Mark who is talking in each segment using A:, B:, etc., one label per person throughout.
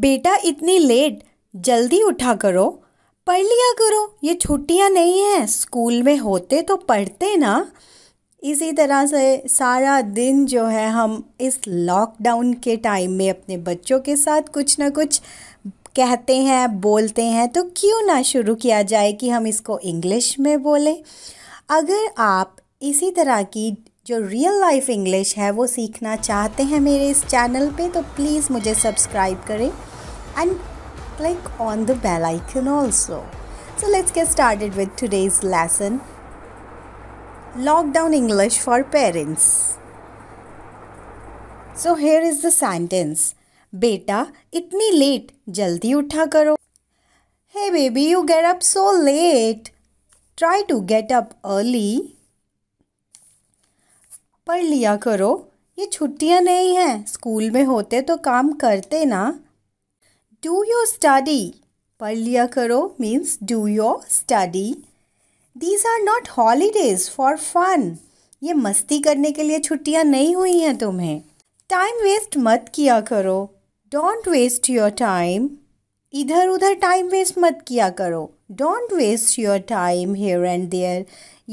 A: बेटा इतनी लेट जल्दी उठा करो पढ़ लिया करो ये छुट्टियाँ नहीं हैं स्कूल में होते तो पढ़ते ना इसी तरह से सारा दिन जो है हम इस लॉकडाउन के टाइम में अपने बच्चों के साथ कुछ ना कुछ कहते हैं बोलते हैं तो क्यों ना शुरू किया जाए कि हम इसको इंग्लिश में बोलें अगर आप इसी तरह की जो रियल लाइफ इंग्लिश है वो सीखना चाहते हैं मेरे इस चैनल पे तो प्लीज़ मुझे सब्सक्राइब करें and click on the bell icon also so let's get started with today's lesson lockdown English for parents so here is the sentence बेटा इतनी लेट जल्दी उठा करो hey baby you get up so late try to get up early पढ़ लिया करो ये छुट्टियाँ नहीं हैं स्कूल में होते तो काम करते ना डू योर स्टडी पढ़ लिया करो means do your study these are not holidays for fun ये मस्ती करने के लिए छुट्टियाँ नहीं हुई हैं तुम्हें टाइम वेस्ट मत किया करो डोंट वेस्ट योर टाइम इधर उधर टाइम वेस्ट मत किया करो don't waste your time here and there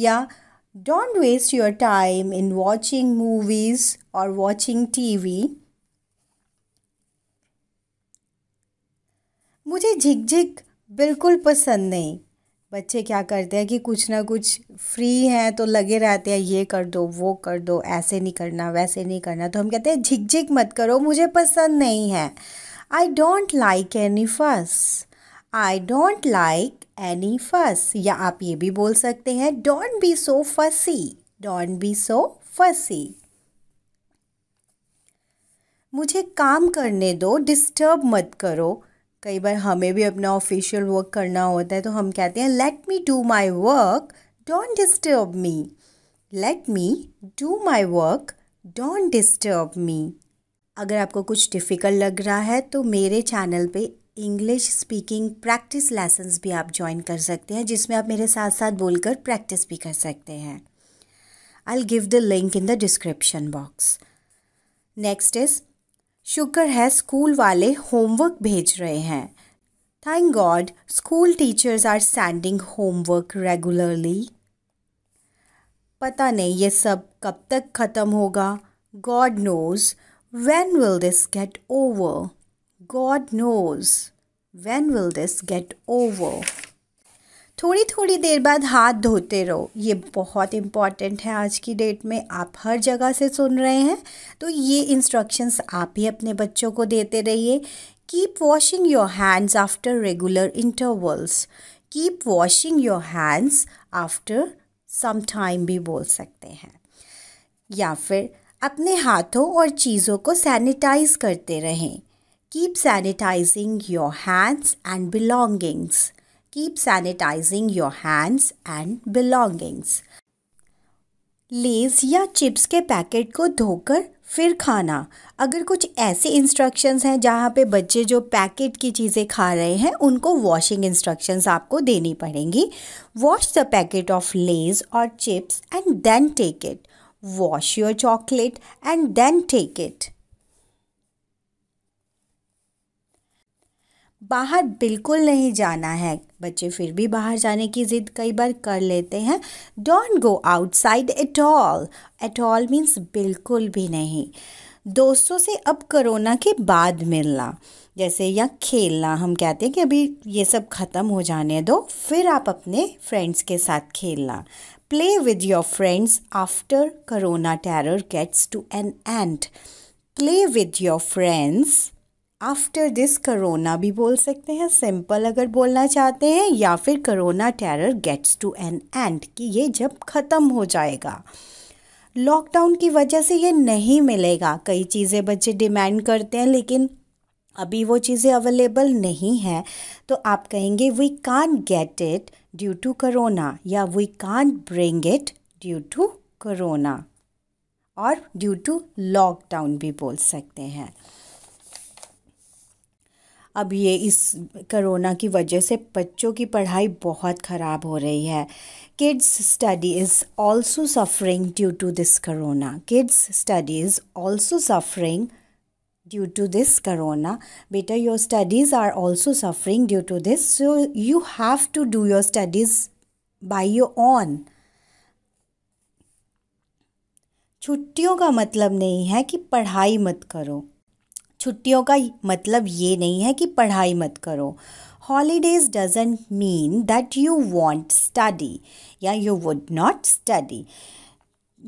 A: या Don't waste your time in watching movies or watching TV. मुझे झिकझिक बिल्कुल पसंद नहीं बच्चे क्या करते हैं कि कुछ ना कुछ फ्री हैं तो लगे रहते हैं ये कर दो वो कर दो ऐसे नहीं करना वैसे नहीं करना तो हम कहते हैं झिकझिक मत करो मुझे पसंद नहीं है आई डोंट लाइक एनी फस आई डोंट लाइक एनी फस या आप ये भी बोल सकते हैं डोंट बी सो फसी डोंट बी सो फसी मुझे काम करने दो डिस्टर्ब मत करो कई बार हमें भी अपना ऑफिशियल वर्क करना होता है तो हम कहते हैं let me do my work don't disturb me let me do my work don't disturb me अगर आपको कुछ डिफ़िकल्ट लग रहा है तो मेरे चैनल पे इंग्लिश स्पीकिंग प्रैक्टिस लेसन्स भी आप ज्वाइन कर सकते हैं जिसमें आप मेरे साथ साथ बोलकर प्रैक्टिस भी कर सकते हैं I give the link in the description box next is शुक्र है स्कूल वाले होमवर्क भेज रहे हैं thank God school teachers are sending homework regularly पता नहीं ये सब कब तक ख़त्म होगा God knows when will this get over God knows When will this get over? थोड़ी थोड़ी देर बाद हाथ धोते रहो ये बहुत इम्पॉर्टेंट है आज की डेट में आप हर जगह से सुन रहे हैं तो ये इंस्ट्रक्शंस आप ही अपने बच्चों को देते रहिए keep washing your hands after regular intervals keep washing your hands after some time भी बोल सकते हैं या फिर अपने हाथों और चीज़ों को सैनिटाइज करते रहें Keep sanitizing your hands and belongings. Keep sanitizing your hands and belongings. Lay's या चिप्स के पैकेट को धोकर फिर खाना अगर कुछ ऐसे इंस्ट्रक्शंस हैं जहाँ पे बच्चे जो पैकेट की चीज़ें खा रहे हैं उनको वॉशिंग इंस्ट्रक्शंस आपको देनी पड़ेंगी wash the packet of Lay's और chips and then take it wash your chocolate and then take it बाहर बिल्कुल नहीं जाना है बच्चे फिर भी बाहर जाने की ज़िद कई बार कर लेते हैं don't go outside at all at all means बिल्कुल भी नहीं दोस्तों से अब कोरोना के बाद मिलना जैसे या खेलना हम कहते हैं कि अभी ये सब ख़त्म हो जाने दो फिर आप अपने फ्रेंड्स के साथ खेलना play with your friends after corona terror gets to an end play with your friends after this corona भी बोल सकते हैं सिंपल अगर बोलना चाहते हैं या फिर corona terror gets to an end कि ये जब ख़त्म हो जाएगा लॉकडाउन की वजह से ये नहीं मिलेगा कई चीज़ें बच्चे डिमांड करते हैं लेकिन अभी वो चीज़ें अवेलेबल नहीं है तो आप कहेंगे we can get it due to corona या we can bring it due to corona और ड्यू टू लॉकडाउन भी बोल सकते हैं अब ये इस करोना की वजह से बच्चों की पढ़ाई बहुत ख़राब हो रही है kids study is also suffering due to this corona kids study is also suffering due to this corona बेटा your studies are also suffering due to this so you have to do your studies by your own छुट्टियों का मतलब नहीं है कि पढ़ाई मत करो छुट्टियों का मतलब ये नहीं है कि पढ़ाई मत करो holidays doesn't mean that you won't study or you would not study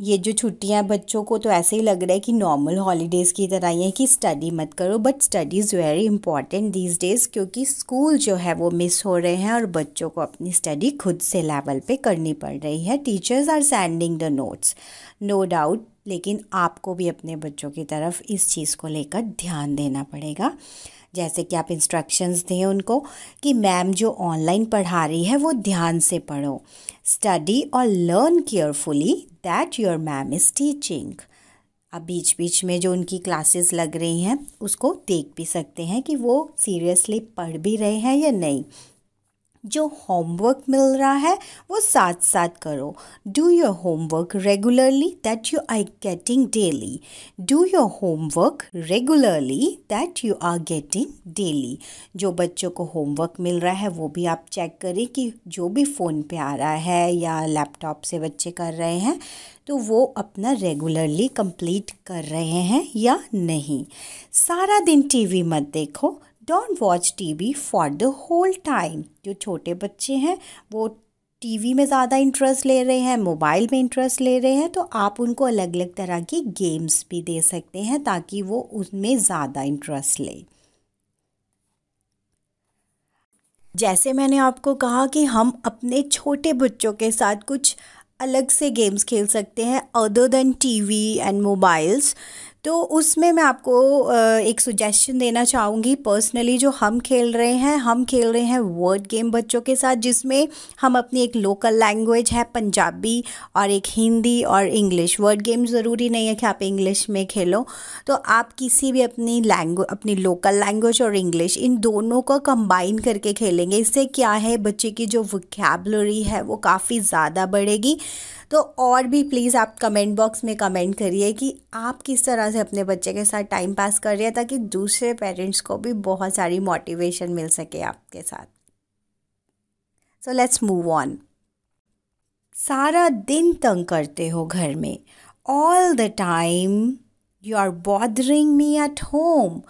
A: ये जो छुट्टियाँ बच्चों को तो ऐसे ही लग रहा है कि नॉर्मल हॉलीडेज़ की तरह ही है कि स्टडी मत करो but study is very important these days क्योंकि स्कूल जो है वो मिस हो रहे हैं और बच्चों को अपनी स्टडी खुद से लेवल पे करनी पड़ रही है teachers are sending the notes no doubt लेकिन आपको भी अपने बच्चों की तरफ इस चीज़ को लेकर ध्यान देना पड़ेगा जैसे कि आप इंस्ट्रक्शंस दें उनको कि मैम जो ऑनलाइन पढ़ा रही है वो ध्यान से पढ़ो स्टडी और learn carefully that your ma'am is teaching आप बीच बीच में जो उनकी क्लासेस लग रही हैं उसको देख भी सकते हैं कि वो सीरियसली पढ़ भी रहे हैं या नहीं जो होमवर्क मिल रहा है वो साथ साथ करो do your homework regularly that you are getting daily do your homework regularly that you are getting daily जो बच्चों को होमवर्क मिल रहा है वो भी आप चेक करें कि जो भी फ़ोन पे आ रहा है या लैपटॉप से बच्चे कर रहे हैं तो वो अपना रेगुलरली कंप्लीट कर रहे हैं या नहीं सारा दिन टीवी मत देखो don't watch T V for the whole time जो छोटे बच्चे हैं वो टी वी में ज़्यादा इंटरेस्ट ले रहे हैं मोबाइल में इंटरेस्ट ले रहे हैं तो आप उनको अलग अलग तरह की गेम्स भी दे सकते हैं ताकि वो उसमें ज़्यादा इंटरेस्ट लें जैसे मैंने आपको कहा कि हम अपने छोटे बच्चों के साथ कुछ अलग से गेम्स खेल सकते हैं other than TV and mobiles तो उसमें मैं आपको एक सुजेशन देना चाहूँगी पर्सनली जो हम खेल रहे हैं हम खेल रहे हैं वर्ड गेम बच्चों के साथ जिसमें हम अपनी एक लोकल लैंग्वेज है पंजाबी और एक हिंदी और इंग्लिश वर्ड गेम ज़रूरी नहीं है कि आप इंग्लिश में खेलो तो आप किसी भी अपनी लैंग्वेज अपनी लोकल लैंग्वेज और इंग्लिश इन दोनों को कंबाइन करके खेलेंगे इससे क्या है बच्चे की जो वकेबलरी है वो काफ़ी ज़्यादा बढ़ेगी तो और भी प्लीज़ आप कमेंट बॉक्स में कमेंट करिए कि आप किस तरह से अपने बच्चे के साथ टाइम पास कर रही है ताकि दूसरे पेरेंट्स को भी बहुत सारी मोटिवेशन मिल सके आपके साथ सो लेट्स मूव ऑन सारा दिन तंग करते हो घर में all the time you are bothering me at home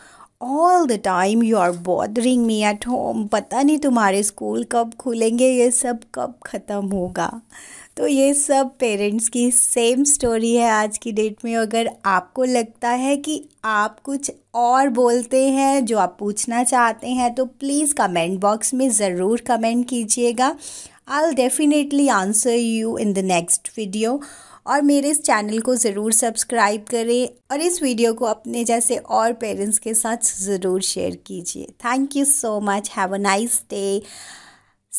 A: all the time you are bothering me at home पता नहीं तुम्हारे स्कूल कब खुलेंगे ये सब कब ख़त्म होगा तो ये सब पेरेंट्स की सेम स्टोरी है आज की डेट में अगर आपको लगता है कि आप कुछ और बोलते हैं जो आप पूछना चाहते हैं तो प्लीज़ कमेंट बॉक्स में ज़रूर कमेंट कीजिएगा I definitely answer you in the next video और मेरे इस चैनल को ज़रूर सब्सक्राइब करें और इस वीडियो को अपने जैसे और पेरेंट्स के साथ ज़रूर शेयर कीजिए thank you so much have a nice day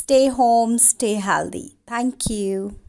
A: stay home stay healthy thank you